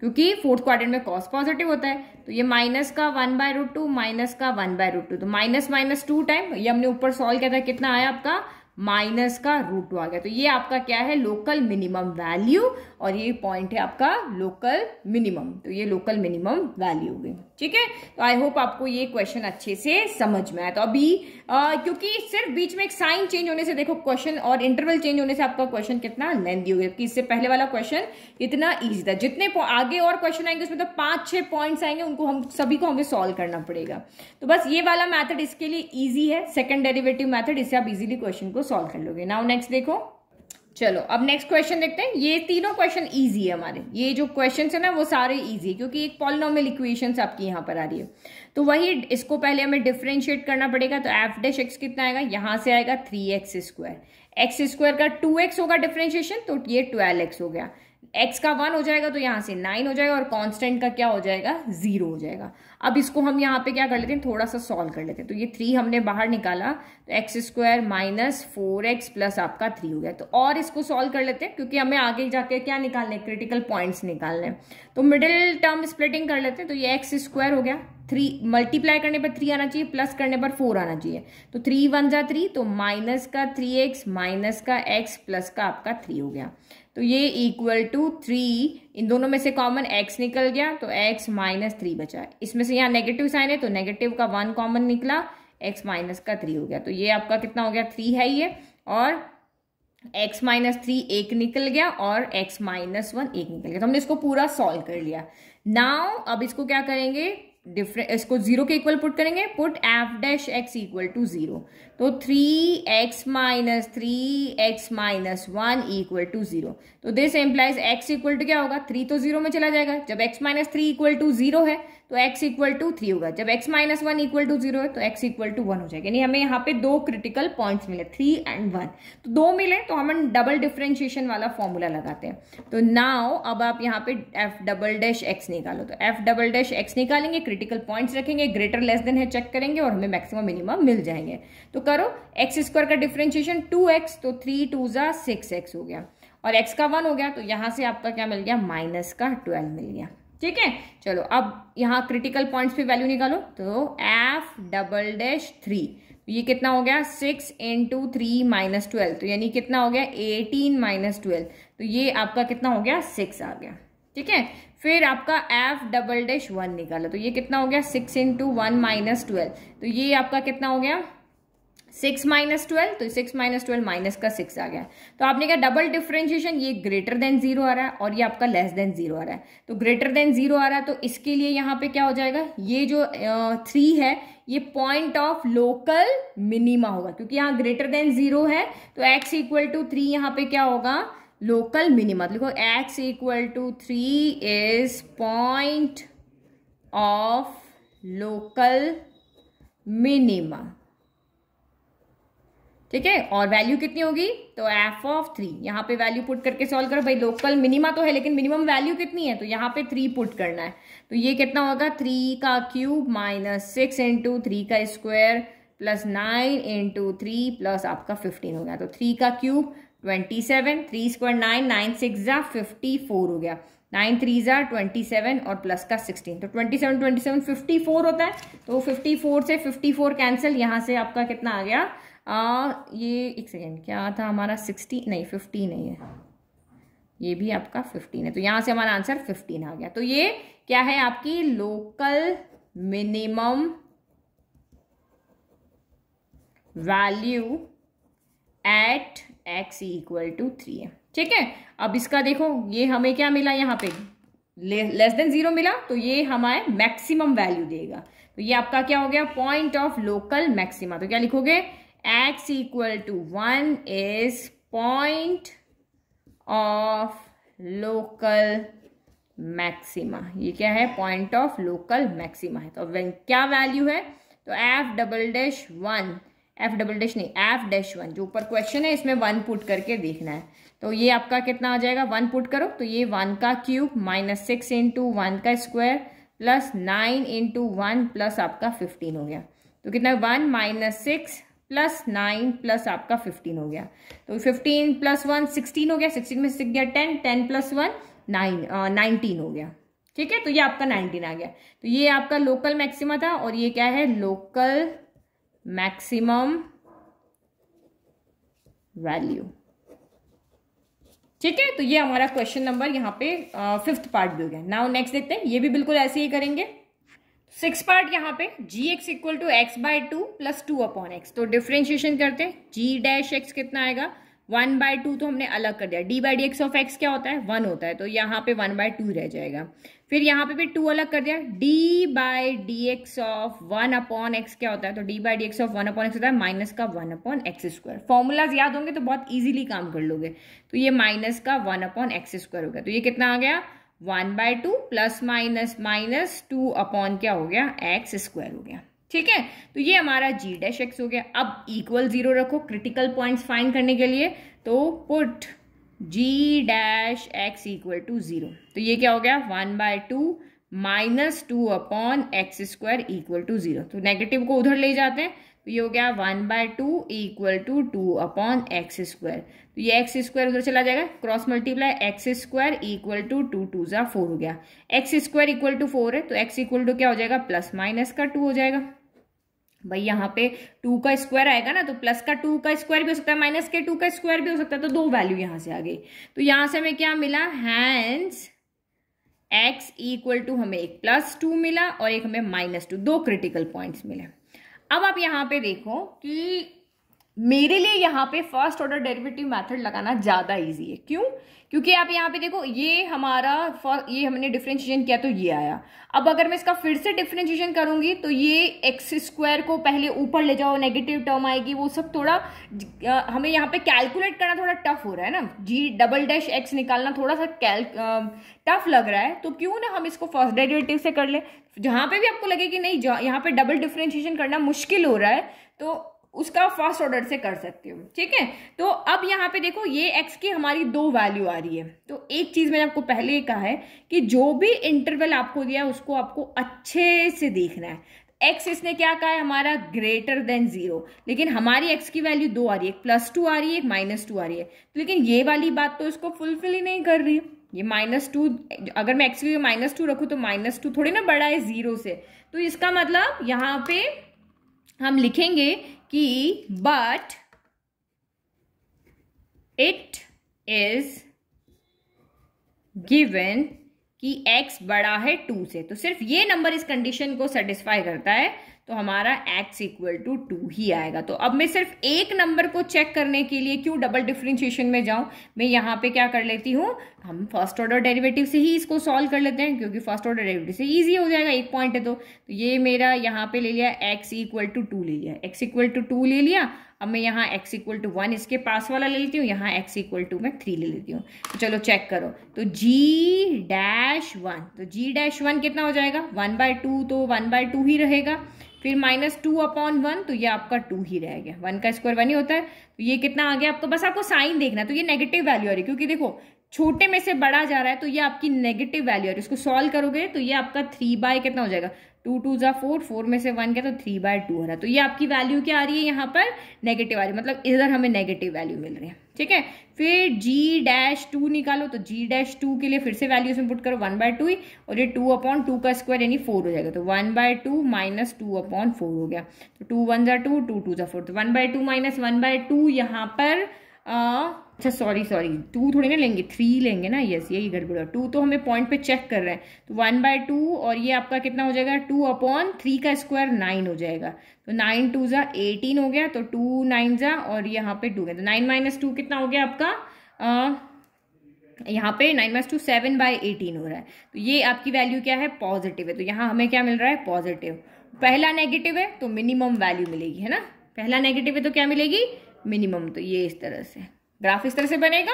क्योंकि फोर्थ क्वार्टर में कॉस पॉजिटिव होता है तो ये माइनस का one by root two minus का वन बाय रूट टू तो माइनस माइनस टू टाइम ये हमने ऊपर सॉल्व किया था कितना आया आपका माइनस का रूट टू आ गया तो ये आपका क्या है लोकल मिनिमम वैल्यू और ये पॉइंट है आपका लोकल मिनिमम तो ये लोकल मिनिमम वैल्यू हो गई ठीक है तो आई होप आपको ये क्वेश्चन अच्छे से समझ में आया तो अभी आ, क्योंकि सिर्फ बीच में एक साइन चेंज होने से देखो क्वेश्चन और इंटरवल चेंज होने से आपका क्वेश्चन कितना लेंदी हो गया क्योंकि इससे पहले वाला क्वेश्चन इतना ईजी था जितने आगे और क्वेश्चन आएंगे उसमें तो पांच छह पॉइंट आएंगे उनको हम सभी को हमें सॉल्व करना पड़ेगा तो बस ये वाला मैथड इसके लिए ईजी है सेकेंड डेरिवेटिव मैथड इससे आप इजिली क्वेश्चन को सोल्व कर लोगे नाउ नेक्स्ट देखो चलो अब नेक्स्ट क्वेश्चन देखते हैं ये तीनों क्वेश्चन इजी है हमारे ये जो क्वेश्चन है ना वो सारे इजी है क्योंकि एक पॉलिनोमियल इक्वेशंस आपकी यहाँ पर आ रही है तो वही इसको पहले हमें डिफ्रेंशिएट करना पड़ेगा तो एफ डैश एक्स कितना आएगा यहाँ से आएगा three x square x square का टू एक्स होगा डिफ्रेंशिएशन तो ये ट्वेल्व एक्स हो गया एक्स का वन हो जाएगा तो यहाँ से नाइन हो जाएगा और कांस्टेंट का क्या हो जाएगा जीरो हो जाएगा अब इसको हम यहाँ पे क्या कर लेते हैं थोड़ा सा सॉल्व कर लेते हैं तो ये थ्री हमने बाहर निकाला तो x square minus four x plus आपका थ्री हो गया तो और इसको सॉल्व कर लेते हैं क्योंकि हमें आगे जाके क्या निकालने क्रिटिकल पॉइंट्स निकालने तो मिडिल टर्म स्प्लिटिंग कर लेते हैं तो ये एक्स स्क्वायर हो गया थ्री मल्टीप्लाई करने पर थ्री आना चाहिए प्लस करने पर फोर आना चाहिए तो थ्री वन जा थ्री तो माइनस का थ्री एक्स माइनस का एक्स प्लस का आपका थ्री हो गया तो ये इक्वल टू थ्री इन दोनों में से कॉमन एक्स निकल गया तो एक्स माइनस थ्री बचा इसमें से यहाँ नेगेटिव साइन है तो नेगेटिव का वन कॉमन निकला एक्स माइनस का थ्री हो गया तो ये आपका कितना हो गया थ्री है ये और x माइनस थ्री एक निकल गया और x माइनस वन एक निकल गया तो हमने इसको पूरा सॉल्व कर लिया नाउ अब इसको क्या करेंगे डिफरें इसको जीरो के इक्वल पुट करेंगे put f dash x equal to zero तो three x minus three x minus one equal to zero तो this implies x equal to क्या होगा थ्री तो जीरो में चला जाएगा जब x minus three equal to zero है तो x इक्वल टू थ्री होगा जब x minus one equal to zero है तो x इक्वल टू वन हो जाएगा यानी हमें यहाँ पे दो क्रिटिकल पॉइंट्स मिले थ्री एंड वन तो दो मिले तो हम डबल डिफ्रेंशिएशन वाला फॉर्मूला लगाते हैं तो नाउ अब आप यहाँ पे f डबल डैश एक्स निकालो तो f डबल डैश एक्स निकालेंगे क्रिटिकल पॉइंट्स रखेंगे ग्रेटर लेस देन है चेक करेंगे और हमें मैक्सिमम मिनिमम मिल जाएंगे तो करो एक्स स्क्वायर का डिफ्रेंशिएशन टू एक्स तो थ्री टू ज़ा सिक्स एक्स हो गया और एक्स का वन हो गया तो यहाँ से आपका क्या मिल गया माइनस का ट्वेल्व मिल गया ठीक है चलो अब यहाँ क्रिटिकल पॉइंट्स पे वैल्यू निकालो तो एफ डबल डैश थ्री ये कितना हो गया six into three minus twelve तो यानी कितना हो गया एटीन माइनस ट्वेल्व तो ये आपका कितना हो गया सिक्स आ गया ठीक है फिर आपका एफ डबल डैश वन निकालो तो ये कितना हो गया six into one minus twelve तो ये आपका कितना हो गया सिक्स माइनस ट्वेल्व तो सिक्स माइनस ट्वेल्व माइनस का सिक्स आ गया तो आपने कहा डबल डिफ्रेंशिएशन ये ग्रेटर देन जीरो आ रहा है और ये आपका लेस देन जीरो आ रहा है तो ग्रेटर देन जीरो आ रहा है तो इसके लिए यहाँ पे क्या हो जाएगा ये जो थ्री uh, है ये पॉइंट ऑफ लोकल मिनिमा होगा क्योंकि यहाँ ग्रेटर देन जीरो है तो एक्स इक्वल टू थ्री यहाँ पे क्या होगा लोकल तो मिनिमा देखो x equal to three is point of local minima ठीक है और वैल्यू कितनी होगी तो एफ ऑफ थ्री यहाँ पे वैल्यू पुट करके सॉल्व करो भाई लोकल मिनिमा तो है लेकिन मिनिमम वैल्यू कितनी है तो यहाँ पे थ्री पुट करना है तो ये कितना होगा थ्री का cube minus six into three का square plus nine into three plus आपका फिफ्टीन हो गया तो थ्री का cube twenty seven three square nine nine six ज़ा फिफ्टी फोर हो गया नाइन थ्री ज़ा ट्वेंटी सेवन और प्लस का सिक्सटीन तो twenty seven twenty seven fifty four होता है तो फिफ्टी फोर से फिफ्टी फोर कैंसिल यहाँ से आपका कितना आ गया आ, ये एक सेकेंड क्या था हमारा सिक्सटी नहीं फिफ्टीन है ये ये भी आपका फिफ्टीन है तो यहाँ से हमारा आंसर फिफ्टीन आ गया तो ये क्या है आपकी local minimum value at x equal to three है ठीक है अब इसका देखो ये हमें क्या मिला यहाँ पे लेस देन जीरो मिला तो ये हमारे मैक्सिमम वैल्यू देगा तो ये आपका क्या हो गया पॉइंट ऑफ लोकल मैक्सिमा तो क्या लिखोगे x equal to 1 is point of local maxima ये क्या है पॉइंट ऑफ लोकल मैक्सिमा है तो अब क्या वैल्यू है तो f double dash one f double dash नहीं एफ डैश वन जो ऊपर क्वेश्चन है इसमें वन पुट करके देखना है तो ये आपका कितना आ जाएगा वन पुट करो तो ये वन का cube minus six into one का square plus nine into one plus आपका फिफ्टीन हो गया तो कितना one minus six plus nine plus आपका फिफ्टीन हो गया तो फिफ्टीन प्लस वन सिक्सटीन हो गया सिक्सटीन में सिक्स गया ten ten plus one nine nineteen हो गया ठीक है तो ये आपका नाइनटीन आ गया तो ये आपका लोकल मैक्सिमा था और ये क्या है लोकल मैक्सिमम वैल्यू ठीक है तो ये हमारा क्वेश्चन नंबर यहाँ पे फिफ्थ पार्ट भी हो गया नाउ नेक्स्ट देखते हैं ये भी बिल्कुल ऐसे ही करेंगे सिक्स पार्ट यहाँ पे g x equal to x by two plus two upon x तो डिफ्रेंशिएशन करते हैं जी डैश एक्स कितना आएगा वन बाय टू तो हमने अलग कर दिया d by d x of x क्या होता है वन होता है तो यहाँ पे वन बाय टू रह जाएगा फिर यहाँ पे भी टू अलग कर दिया d by d x of one upon x क्या होता है तो d by d x of one upon x होता है माइनस का one upon x square formulas याद होंगे तो बहुत ईजिली काम कर लोगे तो ये माइनस का वन अपॉन एक्स स्क्वायर हो गया तो ये कितना आ गया one by two plus minus minus two upon क्या हो गया एक्स स्क्वायर हो गया ठीक है तो ये हमारा जी डैश एक्स हो गया अब इक्वल जीरो रखो क्रिटिकल पॉइंट्स फाइंड करने के लिए तो put g dash x equal to zero तो ये क्या हो गया one by two minus two upon x square equal to zero तो नेगेटिव को उधर ले जाते हैं ये हो गया one by two equal to two upon x square तो ये एक्स स्क्वायर उधर चला जाएगा cross multiply x square equal to two to ज़ा फोर हो गया x square equal to four है तो एक्स इक्वल टू क्या हो जाएगा प्लस माइनस का टू हो जाएगा भाई यहाँ पे टू का स्क्वायर आएगा ना तो प्लस का टू का स्क्वायर भी हो सकता है माइनस के टू का स्क्वायर भी हो सकता है तो दो वैल्यू यहाँ से आ गई तो यहाँ से हमें क्या मिला हैंड्स एक्स इक्वल टू हमें एक प्लस टू मिला और एक हमें माइनस टू दो क्रिटिकल पॉइंट्स मिले अब आप यहाँ पे देखो कि मेरे लिए यहाँ पे फर्स्ट ऑर्डर डेरिवेटिव मेथड लगाना ज़्यादा इजी है क्यों क्योंकि आप यहाँ पे देखो ये हमारा ये हमने डिफ्रेंशिएशन किया तो ये आया अब अगर मैं इसका फिर से डिफ्रेंशिएशन करूँगी तो ये एक्स स्क्वायर को पहले ऊपर ले जाओ नेगेटिव टर्म आएगी वो सब थोड़ा हमें यहाँ पे कैलकुलेट करना थोड़ा टफ हो रहा है ना जी डबल डैश एक्स निकालना थोड़ा सा कैल टफ लग रहा है तो क्यों ना हम इसको फर्स्ट डेरिवेटिव से कर ले जहाँ पे भी आपको लगे कि नहीं यहाँ पे डबल डिफ्रेंशिएशन करना मुश्किल हो रहा है तो उसका फर्स्ट ऑर्डर से कर सकते हो ठीक है तो अब यहाँ पे देखो ये एक्स की हमारी दो वैल्यू आ रही है तो एक चीज़ मैंने आपको पहले ही कहा है कि जो भी इंटरवल आपको दिया है उसको आपको अच्छे से देखना है एक्स इसने क्या कहा है हमारा ग्रेटर देन जीरो लेकिन हमारी एक्स की वैल्यू दो आ रही है एक प्लस टू आ रही है एक माइनस टू आ रही है तो लेकिन ये वाली बात तो इसको फुलफिल ही नहीं कर रही है ये माइनस टू अगर मैं एक्स की माइनस टू रखूँ तो माइनस टू थोड़ी ना बड़ा है ज़ीरो से तो इसका मतलब यहाँ पे हम लिखेंगे कि बट इट इज गिवन कि x बड़ा है टू से तो सिर्फ ये नंबर इस कंडीशन को सेटिस्फाई करता है तो हमारा एक्स इक्वल टू टू ही आएगा तो अब मैं सिर्फ एक नंबर को चेक करने के लिए क्यों डबल डिफ्रेंशिएशन में जाऊं मैं यहाँ पे क्या कर लेती हूँ हम फर्स्ट ऑर्डर डेरिवेटिव से ही इसको सॉल्व कर लेते हैं क्योंकि फर्स्ट ऑर्डर डेरिवेटिव से ईजी हो जाएगा एक पॉइंट है तो, तो ये मेरा यहाँ पे ले लिया एक्स इक्वल टू टू ले लिया एक्स इक्वल टू टू ले लिया अब मैं यहाँ एक्स इक्वल टू वन इसके पास वाला ले लेती हूँ यहाँ एक्स इक्वल टू मैं थ्री ले लेती हूँ तो चलो चेक करो तो जी डैश वन तो जी डैश वन कितना हो जाएगा वन बाय टू तो वन बाय टू ही रहेगा फिर माइनस टू अपॉन वन तो ये आपका टू ही रह गया वन का स्क्वायर वन ही होता है तो ये कितना आ गया आपको बस आपको साइन देखना तो ये नेगेटिव वैल्यू आ रही है क्योंकि देखो छोटे में से बड़ा जा रहा है तो ये आपकी नेगेटिव वैल्यू आ रही है इसको सॉल्व करोगे तो ये आपका थ्री बाय कितना हो जाएगा टू टू जा फोर फोर में से वन गया तो थ्री बाय टू हो रहा तो ये आपकी वैल्यू क्या आ रही है यहाँ पर नेगेटिव आ रही है मतलब इधर हमें नेगेटिव वैल्यू मिल रही है ठीक है फिर जी डैश टू निकालो तो जी डैश टू के लिए फिर से वैल्यू इसमें पुट करो वन बाय टू ही और ये टू अपॉन टू का स्क्वायर यानी फोर हो जाएगा तो one by two minus two upon four हो गया तो टू वन जा टू टू टू जा फोर तो one by two minus one by two यहाँ पर अच्छा सॉरी सॉरी टू थोड़ी ना लेंगे थ्री लेंगे ना यस यही गड़बड़ है टू तो हमें पॉइंट पे चेक कर रहे हैं तो वन बाय टू और ये आपका कितना हो जाएगा टू अपॉन थ्री का स्क्वायर नाइन हो जाएगा तो नाइन टू ज़ा एटीन हो गया तो टू नाइन ज़ा और यहाँ पे टू गया तो नाइन माइनस टू कितना हो गया आपका आ, यहाँ पे nine minus two seven by eighteen हो रहा है तो ये आपकी वैल्यू क्या है पॉजिटिव है तो यहाँ हमें क्या मिल रहा है पॉजिटिव पहला नेगेटिव है तो मिनिमम वैल्यू मिलेगी है ना पहला नेगेटिव है तो क्या मिलेगी मिनिमम तो ये इस तरह से ग्राफ इस तरह से बनेगा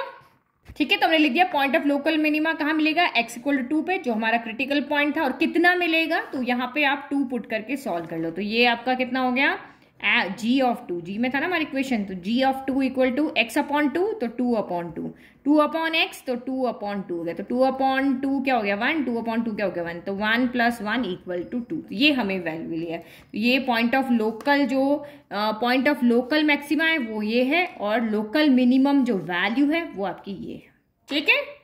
ठीक है तो हमने लिख दिया पॉइंट ऑफ लोकल मिनिमा कहाँ मिलेगा एक्स इक्वल टू टू पे जो हमारा क्रिटिकल पॉइंट था और कितना मिलेगा तो यहाँ पे आप टू पुट करके सॉल्व कर लो तो ये आपका कितना हो गया जी ऑफ टू जी में था ना हमारी इक्वेशन तो g of two equal to x upon two तो two upon two two upon x तो टू अपॉन टू हो गया तो टू अपॉन टू क्या हो गया वन टू अपॉन टू क्या हो गया वन तो one plus one equal to two ये हमें वैल्यू मिली है तो ये पॉइंट ऑफ लोकल जो पॉइंट ऑफ लोकल मैक्सिमा है वो ये है और लोकल मिनिमम जो वैल्यू है वो आपकी ये है ठीक है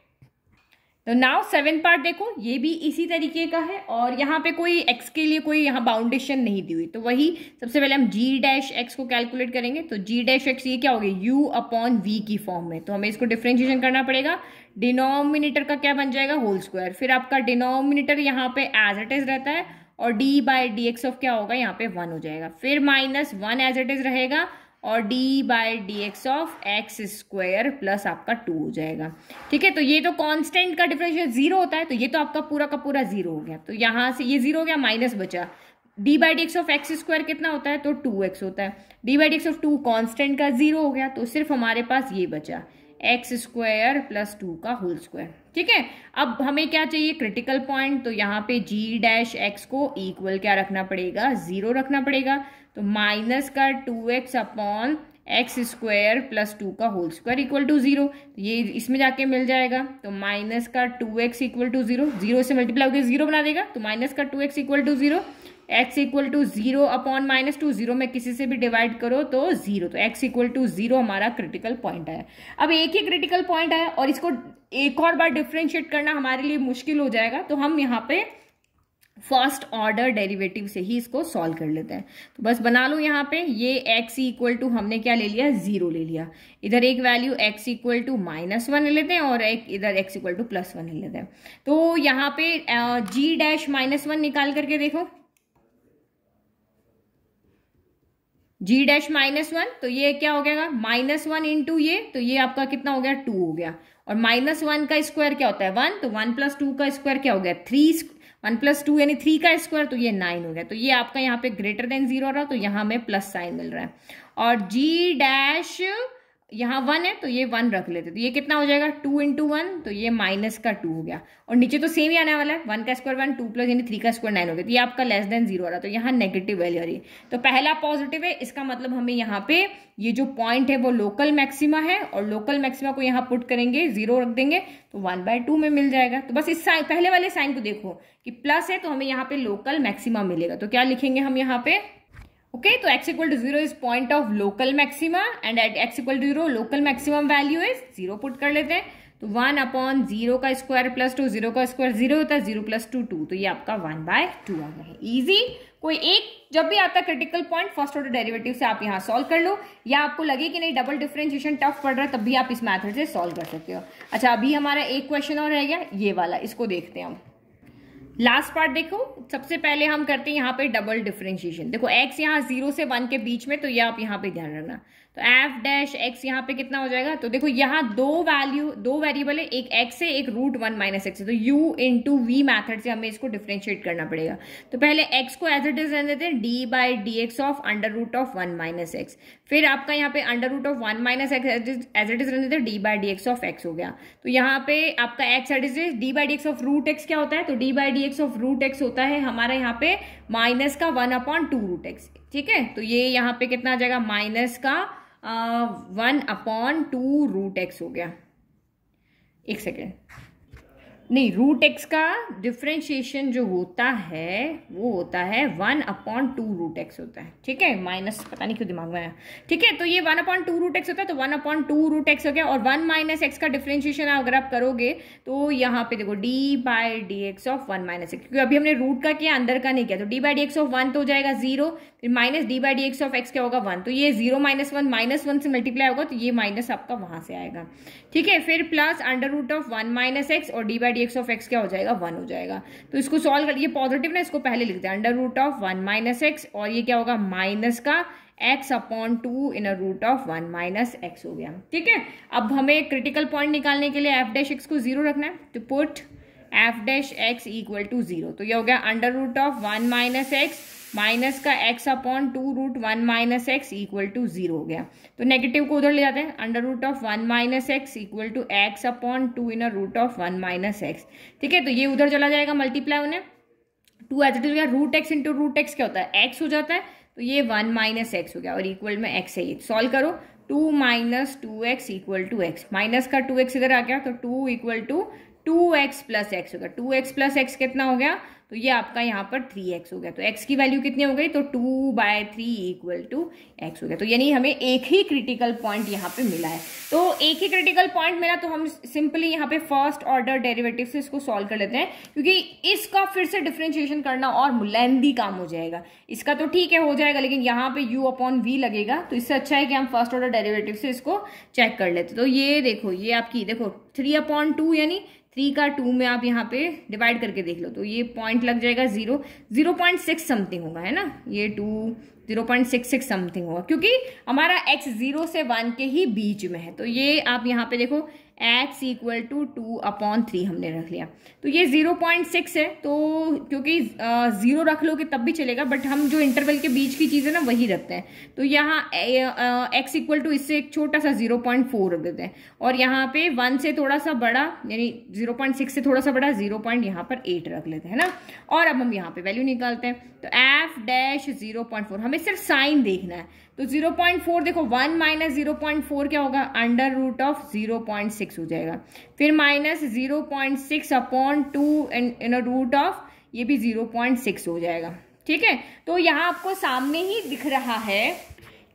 तो नाउ सेवन पार्ट देखो ये भी इसी तरीके का है और यहाँ पे कोई एक्स के लिए कोई यहाँ बाउंडेशन नहीं दी हुई तो वही सबसे पहले हम जी डैश एक्स को कैलकुलेट करेंगे तो जी डैश एक्स ये क्या हो गया यू अपॉन वी की फॉर्म में तो हमें इसको डिफ्रेंशिएशन करना पड़ेगा डिनोमिनेटर का क्या बन जाएगा होल स्क्वायर फिर आपका डिनोमिनेटर यहाँ पे एज इट इज रहता है और d by d x of क्या होगा यहाँ पे वन हो जाएगा फिर minus one as it is रहेगा और d by d x of x square plus आपका टू हो जाएगा ठीक है तो ये तो कांस्टेंट का डिफरेंशियल जीरो होता है तो ये तो आपका पूरा का पूरा जीरो हो गया तो यहाँ से ये जीरो हो गया माइनस बचा d by d x of x square कितना होता है तो टू एक्स होता है d by d x of two constant का जीरो हो गया तो सिर्फ हमारे पास ये बचा एक्स स्क्वायर प्लस टू का होल स्क्वायर ठीक है अब हमें क्या चाहिए क्रिटिकल पॉइंट तो यहाँ पे जी डैश एक्स को इक्वल क्या रखना पड़ेगा जीरो रखना पड़ेगा तो माइनस का two x upon x square plus two का whole square equal to zero तो ये इसमें जाके मिल जाएगा तो माइनस का two x equal to zero zero से मल्टीप्लाई होकर जीरो बना देगा तो माइनस का two x equal to zero x equal to zero upon minus two zero में किसी से भी डिवाइड करो तो जीरो तो एक्स इक्वल टू जीरो हमारा क्रिटिकल पॉइंट आया अब एक ही क्रिटिकल पॉइंट आया और इसको एक और बार डिफ्रेंशिएट करना हमारे लिए मुश्किल हो जाएगा तो हम यहाँ पे फर्स्ट ऑर्डर डेरिवेटिव से ही इसको सॉल्व कर लेते हैं तो बस बना लो यहाँ पे ये x इक्वल टू हमने क्या ले लिया जीरो ले लिया इधर एक value x equal to minus one ले लेते हैं और एक इधर x equal to plus one ले लेते हैं तो यहाँ पे g डैश माइनस वन निकाल करके देखो g डैश माइनस वन तो ये क्या हो गया माइनस वन इंटू ये तो ये आपका कितना हो गया टू हो गया और माइनस वन का स्क्वायर क्या होता है वन तो वन प्लस टू का स्क्वायर क्या हो गया थ्री वन प्लस टू यानी थ्री का स्क्वायर तो ये नाइन हो गया तो ये आपका यहाँ पे ग्रेटर देन जीरो रहा तो यहाँ में प्लस साइन मिल रहा है और जी डैश यहाँ वन है तो ये वन रख लेते तो ये कितना हो जाएगा टू इंटू वन तो ये माइनस का टू हो गया और नीचे तो सेम ही आने वाला है वन का स्क्वायर वन टू प्लस यानी थ्री का स्क्वायर नाइन हो गया तो ये आपका लेस देन जीरो आ रहा तो यहाँ नेगेटिव वैल्यू आ रही है तो पहला पॉजिटिव है इसका मतलब हमें यहाँ पे ये जो पॉइंट है वो लोकल मैक्सिमा है और लोकल मैक्सिमा को यहाँ पुट करेंगे जीरो रख देंगे तो वन बाय टू में मिल जाएगा तो बस इस पहले वाले साइन को देखो कि प्लस है तो हमें यहाँ पे लोकल मैक्सिमा मिलेगा तो क्या लिखेंगे हम यहाँ पे ओके तो x equal to zero is point of local maxima and at x equal to zero local maximum value is zero put कर लेते हैं तो वन अपॉन जीरो का स्क्वायर प्लस टू जीरो का स्क्वायर जीरो होता है zero plus two to तो ये आपका वन बाय टू आ गया है ईजी कोई एक जब भी आता है critical point first order derivative से आप यहाँ सॉल्व कर लो या आपको लगे कि नहीं डबल डिफ्रेंशिएशन टफ पड़ रहा है तब भी आप इस मैथड से सॉल्व कर सकते हो अच्छा अभी हमारा एक क्वेश्चन और रह गया ये वाला इसको देखते हैं हम लास्ट पार्ट देखो सबसे पहले हम करते हैं यहाँ पे डबल डिफरेंशिएशन देखो एक्स यहाँ जीरो से वन के बीच में तो ये यह आप यहाँ पे ध्यान रखना तो एफ डैश एक्स यहाँ पे कितना हो जाएगा तो देखो यहाँ दो वैल्यू दो वेरिएबल है एक एक्स है एक रूट वन माइनस एक्स है तो u into v method से हमें इसको डिफ्रेंशिएट करना पड़ेगा तो पहले एक्स को एज इट इज रहने देते हैं d by d x of under root of one minus x फिर आपका यहाँ पे under root of one minus x as it is रहने देते हैं d by d x of x हो गया तो यहाँ पे आपका x at is d by d x of root x क्या होता है तो d by d x of root x होता है हमारा यहाँ पे माइनस का one upon two root x ठीक है तो ये यहाँ पे कितना आ जाएगा माइनस का one upon two root x हो गया एक सेकेंड नहीं रूट एक्स का डिफ्रेंशिएशन जो होता है वो होता है one upon two root x होता है ठीक है माइनस पता नहीं क्यों दिमाग में आया ठीक है तो ये one upon two root x होता है तो one upon two root x हो गया और वन माइनस एक्स का डिफ्रेंशिएशन अगर आप करोगे तो यहाँ पे देखो d by d x of one minus x क्योंकि अभी हमने रूट का किया अंदर का नहीं किया तो d by d x of one तो हो जाएगा जीरो फिर minus d by d x of x क्या होगा वन तो ये zero minus one minus one से मल्टीप्लाई होगा तो ये माइनस आपका वहां से आएगा ठीक है फिर plus under root of one minus x और d by d x of x क्या हो जाएगा वन हो जाएगा तो इसको सॉल्व कर ये पॉजिटिव ना इसको पहले लिखते हैं under root of one minus x और ये क्या होगा माइनस का x upon two in root of one minus x हो गया ठीक है अब हमें क्रिटिकल पॉइंट निकालने के लिए एफ डैश एक्स को जीरो रखना है तो put f dash x equal to zero तो ये हो गया under root of one minus x minus का x upon two root one minus x equal to zero हो गया तो नेगेटिव को उधर ले जाते हैं under root of one minus x equal to x upon two in root of one minus x ठीक है तो ये उधर चला जाएगा मल्टीप्लाई उन्हें टू एच हो गया root x into root x क्या होता है एक्स हो जाता है तो ये वन माइनस एक्स हो गया और इक्वल में एक्स है ये सॉल्व करो two minus two x equal to x minus का टू एक्स इधर आ गया तो two equal to two x plus x हो गया टू एक्स प्लस एक्स कितना हो गया तो ये आपका यहाँ पर थ्री एक्स हो गया तो एक्स की वैल्यू कितनी हो गई तो two by three equal to x हो गया तो यानी हमें एक ही क्रिटिकल पॉइंट यहाँ पे मिला है तो एक ही क्रिटिकल पॉइंट मिला तो हम सिंपली यहाँ पे फर्स्ट ऑर्डर डेरिवेटिव से इसको सॉल्व कर लेते हैं क्योंकि इसका फिर से डिफ्रेंशिएशन करना और लेंदी काम हो जाएगा इसका तो ठीक है हो जाएगा लेकिन यहाँ पे यू अपॉन वी लगेगा तो इससे अच्छा है कि हम फर्स्ट ऑर्डर डेरेवेटिव से इसको चेक कर लेते तो ये देखो ये आपकी देखो थ्री अपॉन टू यानी थ्री का टू में आप यहाँ पे डिवाइड करके देख लो तो ये पॉइंट लग जाएगा zero zero point six something होगा है ना ये two zero point six six something होगा क्योंकि हमारा एक्स जीरो से वन के ही बीच में है तो ये आप यहाँ पे देखो x equal to two upon three हमने रख लिया तो ये जीरो पॉइंट सिक्स है तो क्योंकि ज़ीरो रख लो कि तब भी चलेगा बट हम जो इंटरवल के बीच की चीज़ है ना वही रखते हैं तो यहाँ एक्स इक्वल टू इससे एक छोटा सा जीरो पॉइंट फोर रख देते हैं और यहाँ पे वन से थोड़ा सा बड़ा यानी जीरो पॉइंट सिक्स से थोड़ा सा बड़ा जीरो पॉइंट यहाँ पर एट रख लेते हैं ना और अब हम यहाँ पर वैल्यू निकालते हैं तो f dash zero point four हमें सिर्फ साइन देखना है तो जीरो पॉइंट फोर देखो one minus zero point four क्या होगा अंडर रूट ऑफ जीरो हो जाएगा फिर minus zero point six upon two in root of ये भी 0.6 हो जाएगा ठीक है तो यहाँ आपको सामने ही दिख रहा है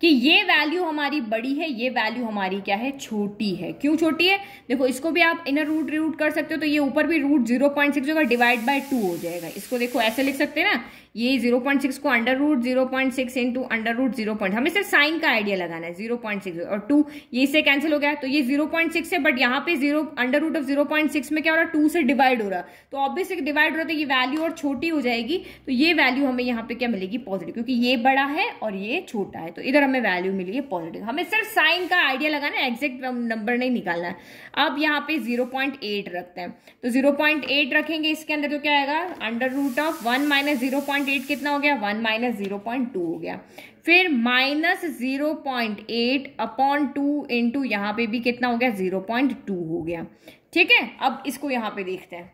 कि ये वैल्यू हमारी बड़ी है ये वैल्यू हमारी क्या है छोटी है क्यों छोटी है देखो इसको भी आप इनर रूट रूट कर सकते हो तो ये ऊपर भी रूट जीरो पॉइंट सिक्स होगा डिवाइड बाय टू हो जाएगा इसको देखो ऐसे लिख सकते हैं ना ये जीरो पॉइंट सिक्स को under root zero point six into under root zero point हमें सिर्फ साइन का आइडिया लगाना है जीरो पॉइंट सिक्स और टू ये इसे कैंसिल हो गया तो ये जीरो पॉइंट सिक्स है बट यहाँ पे zero under root of zero point six में क्या हो रहा है टू से डिवाइड हो रहा तो ऑब्वियसली डिवाइड हो रहा तो ये वैल्यू और छोटी हो जाएगी तो ये वैल्यू हमें यहाँ पे क्या मिलेगी पॉजिटिव क्योंकि ये बड़ा है और ये छोटा है तो इधर हमें वैल्यू मिली है पॉजिटिव हमें सिर्फ साइन का आइडिया लगाना है एग्जैक्ट नंबर नहीं निकालना है अब यहाँ पे जीरो पॉइंट एट रखते हैं तो जीरो पॉइंट एट रखेंगे इसके अंदर तो क्या आएगा under root of one minus zero point 0.8 eight कितना हो गया one minus zero point two हो गया फिर minus zero point eight upon two into यहाँ पे भी कितना हो गया जीरो पॉइंट टू हो गया ठीक है अब इसको यहाँ पे देखते हैं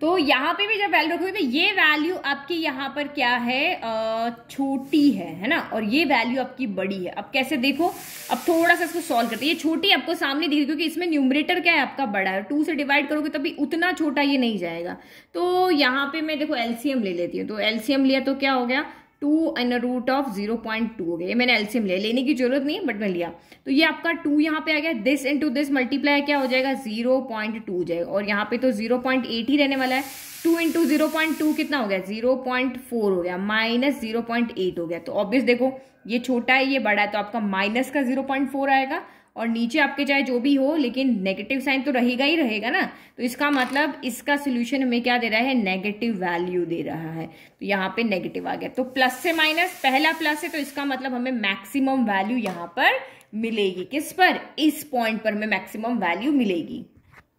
तो यहाँ पे भी जब वैल्यू रखोगे तो ये वैल्यू आपकी यहाँ पर क्या है छोटी है है ना और ये वैल्यू आपकी बड़ी है अब कैसे देखो अब थोड़ा सा इसको सॉल्व करते हैं ये छोटी आपको सामने दिख रही क्योंकि इसमें न्यूमरेटर क्या है आपका बड़ा है टू से डिवाइड करोगे तभी उतना छोटा ये नहीं जाएगा तो यहाँ पे मैं देखो एलसीएम ले लेती हूँ तो एलसीएम लिया तो क्या हो गया two and root of zero point two हो गया मैंने एल्सियम लिया लेने की जरूरत नहीं है बट मैं लिया तो ये आपका टू यहाँ पे आ गया दिस इंटू दिस मल्टीप्लाई क्या हो जाएगा जीरो पॉइंट टू हो जाएगा और यहाँ पे तो जीरो पॉइंट एट ही रहने वाला है two into zero point two कितना हो गया जीरो पॉइंट फोर हो गया माइनस जीरो पॉइंट एट हो गया तो ऑब्वियस देखो ये छोटा है ये बड़ा है तो आपका माइनस का जीरो पॉइंट फोर आएगा और नीचे आपके चाहे जो भी हो लेकिन नेगेटिव साइन तो रहेगा ही रहेगा ना तो इसका मतलब इसका सोल्यूशन हमें क्या दे रहा है नेगेटिव वैल्यू दे रहा है तो यहाँ पे नेगेटिव आ गया तो प्लस से माइनस पहला प्लस है तो इसका मतलब हमें मैक्सिमम वैल्यू यहाँ पर मिलेगी किस पर इस पॉइंट पर हमें मैक्सिमम वैल्यू मिलेगी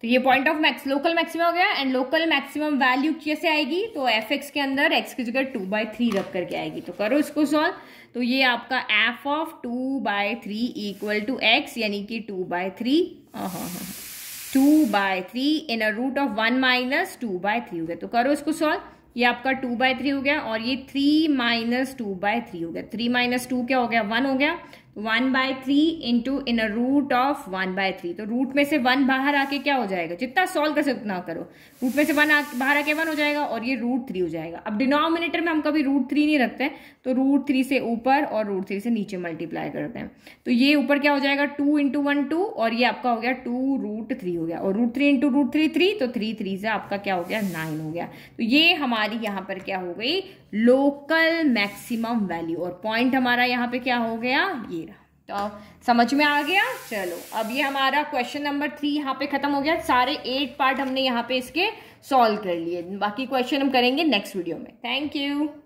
तो ये point of max local maximum हो गया एंड लोकल मैक्सिमम वैल्यू कैसे आएगी तो एफ एक्स के अंदर एक्स की जगह टू बाई थ्री रख करके आएगी तो करो इसको सॉल्व तो ये आपका f of two by three equal to x यानी कि two by three two by three in a root of one minus two by three हो गया तो करो इसको सॉल्व ये आपका टू बाय थ्री हो गया और ये three minus two by three हो गया थ्री माइनस टू क्या हो गया वन हो गया one by three into in root of one by three तो रूट में से वन बाहर आके क्या हो जाएगा जितना सॉल्व कर सकते उतना करो रूट में से वन बाहर आके वन हो जाएगा और ये रूट थ्री हो जाएगा अब डिनोमिनेटर में हम कभी रूट थ्री नहीं रखते हैं तो रूट थ्री से ऊपर और रूट थ्री से नीचे मल्टीप्लाई करते हैं तो ये ऊपर क्या हो जाएगा टू इंटू वन टू और ये आपका हो गया टू रूट थ्री हो गया और root three into root three three तो थ्री थ्री से आपका क्या हो गया नाइन हो गया तो ये हमारी यहाँ पर क्या हो गई लोकल मैक्सिमम वैल्यू और पॉइंट हमारा यहाँ पे क्या हो गया ये रहा तो समझ में आ गया चलो अब ये हमारा क्वेश्चन नंबर थ्री यहाँ पे खत्म हो गया सारे एट पार्ट हमने यहाँ पे इसके सॉल्व कर लिए बाकी क्वेश्चन हम करेंगे नेक्स्ट वीडियो में थैंक यू